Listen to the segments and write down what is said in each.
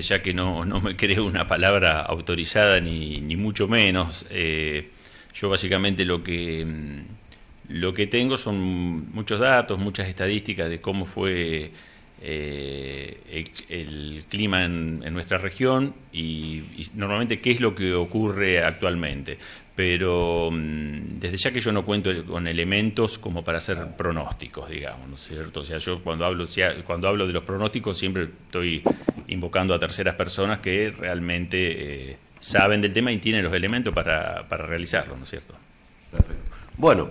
ya que no, me creo una palabra autorizada ni, mucho menos. Eh, yo básicamente lo que, mm, lo que tengo son muchos datos, muchas estadísticas de cómo fue eh, el clima en, nuestra región y, normalmente qué es lo que ocurre actualmente. Pero mm, desde ya que yo no cuento con elementos como para hacer pronósticos, digamos, ¿no es cierto? O sea, yo cuando hablo, cuando hablo de los pronósticos siempre estoy invocando a terceras personas que realmente eh, saben del tema y tienen los elementos para, para realizarlo, ¿no es cierto? Perfecto. Bueno,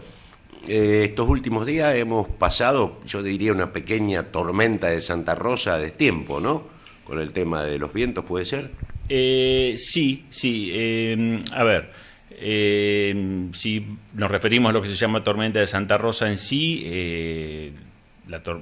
eh, estos últimos días hemos pasado, yo diría, una pequeña tormenta de Santa Rosa de tiempo, ¿no? Con el tema de los vientos, ¿puede ser? Eh, sí, sí. Em, a ver, em, si nos referimos a lo que se llama tormenta de Santa Rosa en sí, eh,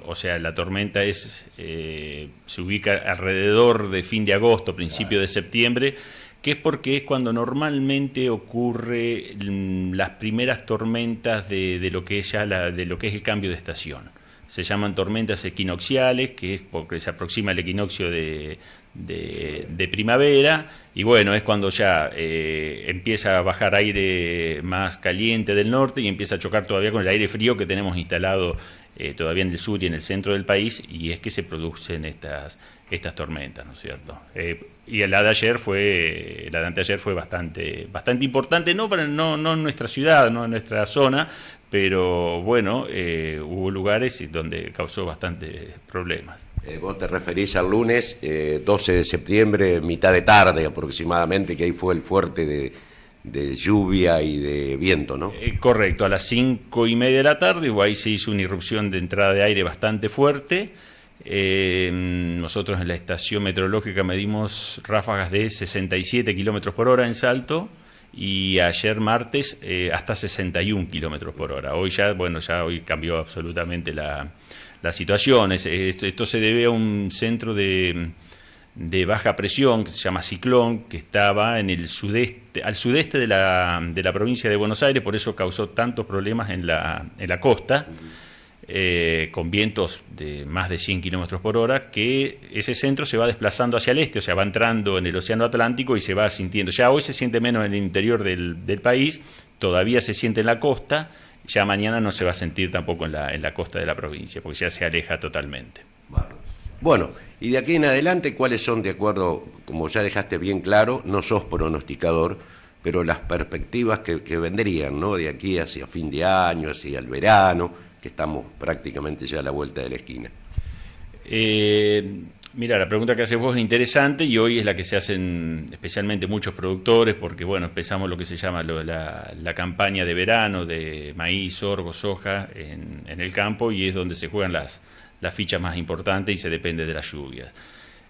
o sea, la tormenta es, se ubica alrededor de fin de agosto, principio de septiembre que es porque es cuando normalmente ocurre mm, las primeras tormentas de, lo que es de lo que es el cambio de estación. Se llaman tormentas equinoxiales, que es porque se aproxima el equinoccio de, primavera, y bueno, es cuando ya eh, empieza a bajar aire más caliente del norte y empieza a chocar todavía con el aire frío que tenemos instalado eh, todavía en el sur y en el centro del país, y es que se producen estas, estas tormentas, ¿no es cierto? Eh, y la de ayer fue, fue bastante, bastante importante, no, para, no, no en nuestra ciudad, no en nuestra zona, pero bueno, eh, hubo lugares donde causó bastantes problemas. vos te referís al lunes 12 de septiembre, mitad de tarde aproximadamente, que ahí fue el fuerte de, de lluvia y de viento, ¿no? Eh, correcto, a las cinco y media de la tarde, ahí se hizo una irrupción de entrada de aire bastante fuerte. Eh, nosotros en la estación meteorológica medimos ráfagas de 67 kilómetros por hora en salto y ayer martes eh, hasta 61 kilómetros por hora. Hoy ya, bueno, ya hoy cambió absolutamente la, situación. esto se debe a un centro de de baja presión que se llama ciclón, que estaba en el sudeste, al sudeste de la, de la provincia de Buenos Aires, por eso causó tantos problemas en la, en la costa, eh, con vientos de más de 100 kilómetros por hora, que ese centro se va desplazando hacia el este, o sea, va entrando en el Océano Atlántico y se va sintiendo. Ya hoy se siente menos en el interior del, del país, todavía se siente en la costa, ya mañana no se va a sentir tampoco en la, en la costa de la provincia, porque ya se aleja totalmente. Bueno, y de aquí en adelante, ¿cuáles son, de acuerdo, como ya dejaste bien claro, no sos pronosticador, pero las perspectivas que, vendrían, ¿no? De aquí hacia fin de año, hacia el verano, que estamos prácticamente ya a la vuelta de la esquina. Eh, mira, la pregunta que haces vos es interesante y hoy es la que se hacen especialmente muchos productores porque, bueno, empezamos lo que se llama la, campaña de verano de maíz, sorgo, soja en el campo y es donde se juegan las, la ficha más importante y se depende de las lluvias.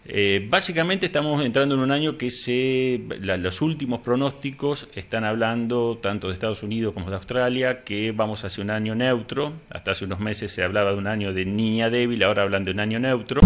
Eh, básicamente estamos entrando en un año que se, los últimos pronósticos están hablando tanto de Estados Unidos como de Australia, que vamos hacia un año neutro. Hasta hace unos meses se hablaba de un año de niña débil, ahora hablan de un año neutro.